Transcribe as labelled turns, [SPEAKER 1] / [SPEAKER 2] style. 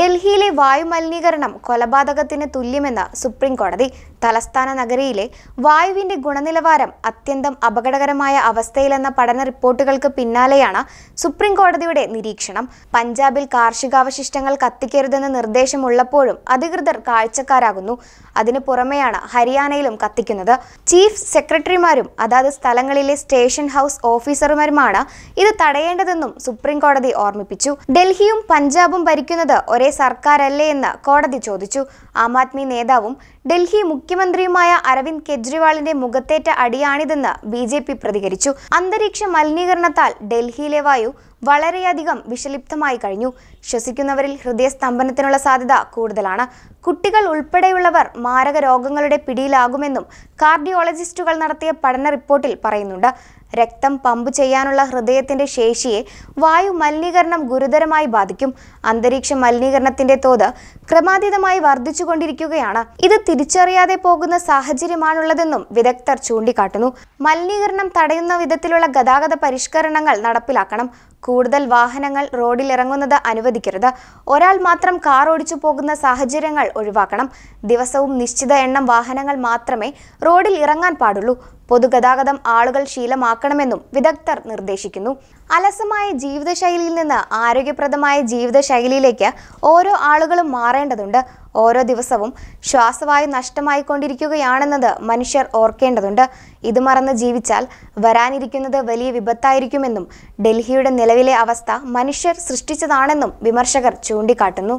[SPEAKER 1] ഡൽഹിയിലെ വായുമലിനീകരണം മലിനീകരണം കൊലപാതകത്തിന് തുല്യമെന്ന് സുപ്രീം കോടതി തലസ്ഥാന നഗരിയിലെ വായുവിന്റെ ഗുണനിലവാരം അത്യന്തം അപകടകരമായ അവസ്ഥയിലെന്ന പഠന റിപ്പോർട്ടുകൾക്ക് പിന്നാലെയാണ് സുപ്രീം കോടതിയുടെ നിരീക്ഷണം പഞ്ചാബിൽ കാർഷികാവശിഷ്ടങ്ങൾ കത്തിക്കരുതെന്ന നിർദ്ദേശമുള്ളപ്പോഴും അധികൃതർ കാഴ്ചക്കാരാകുന്നു അതിനു പുറമെയാണ് ഹരിയാനയിലും കത്തിക്കുന്നത് ചീഫ് സെക്രട്ടറിമാരും അതാത് സ്ഥലങ്ങളിലെ സ്റ്റേഷൻ ഹൗസ് ഓഫീസർമാരുമാണ് ഇത് തടയേണ്ടതെന്നും സുപ്രീം കോടതി ഓർമ്മിപ്പിച്ചു ഡൽഹിയും പഞ്ചാബും ഭരിക്കുന്നത് ഒരേ ഒരേ സർക്കാരല്ലേ എന്ന് കോടതി ചോദിച്ചു ആം ആദ്മി നേതാവും ഡൽഹി മുഖ്യമന്ത്രിയുമായ അരവിന്ദ് കെജ്രിവാളിന്റെ മുഖത്തേറ്റ അടിയാണിതെന്ന് ബി ജെ പി പ്രതികരിച്ചു അന്തരീക്ഷ മലിനീകരണത്താൽ ഡൽഹിയിലെ വായു വളരെയധികം വിഷലിപ്തമായി കഴിഞ്ഞു ശ്വസിക്കുന്നവരിൽ ഹൃദയസ്തംഭനത്തിനുള്ള സാധ്യത കൂടുതലാണ് കുട്ടികൾ ഉൾപ്പെടെയുള്ളവർ മാരക രോഗങ്ങളുടെ പിടിയിലാകുമെന്നും കാർഡിയോളജിസ്റ്റുകൾ നടത്തിയ പഠന റിപ്പോർട്ടിൽ പറയുന്നുണ്ട് രക്തം പമ്പ് ചെയ്യാനുള്ള ഹൃദയത്തിന്റെ ശേഷിയെ വായു മലിനീകരണം ഗുരുതരമായി ബാധിക്കും അന്തരീക്ഷ മലിനീകരണത്തിന്റെ തോത് ക്രമാതീതമായി വർദ്ധിച്ചുകൊണ്ടിരിക്കുകയാണ് ഇത് തിരിച്ചറിയാതെ പോകുന്ന സാഹചര്യമാണുള്ളതെന്നും വിദഗ്ധർ ചൂണ്ടിക്കാട്ടുന്നു മലിനീകരണം തടയുന്ന വിധത്തിലുള്ള ഗതാഗത പരിഷ്കരണങ്ങൾ നടപ്പിലാക്കണം കൂടുതൽ വാഹനങ്ങൾ റോഡിൽ ഇറങ്ങുന്നത് അനുവദിക്കരുത് ഒരാൾ മാത്രം കാർ ഓടിച്ചു പോകുന്ന സാഹചര്യങ്ങൾ ഒഴിവാക്കണം ദിവസവും നിശ്ചിത എണ്ണം വാഹനങ്ങൾ മാത്രമേ റോഡിൽ ഇറങ്ങാൻ പാടുള്ളൂ പൊതുഗതാഗതം ആളുകൾ ശീലമാക്കണമെന്നും വിദഗ്ധർ നിർദ്ദേശിക്കുന്നു അലസമായ ജീവിതശൈലിയിൽ നിന്ന് ആരോഗ്യപ്രദമായ ജീവിതശൈലിയിലേക്ക് ഓരോ ആളുകളും മാറേണ്ടതുണ്ട് ഓരോ ദിവസവും ശ്വാസവായു നഷ്ടമായിക്കൊണ്ടിരിക്കുകയാണെന്നത് മനുഷ്യർ ഓർക്കേണ്ടതുണ്ട് ഇത് മറന്ന് ജീവിച്ചാൽ വരാനിരിക്കുന്നത് വലിയ വിപത്തായിരിക്കുമെന്നും ഡൽഹിയുടെ നിലവിലെ അവസ്ഥ മനുഷ്യർ സൃഷ്ടിച്ചതാണെന്നും വിമർശകർ ചൂണ്ടിക്കാട്ടുന്നു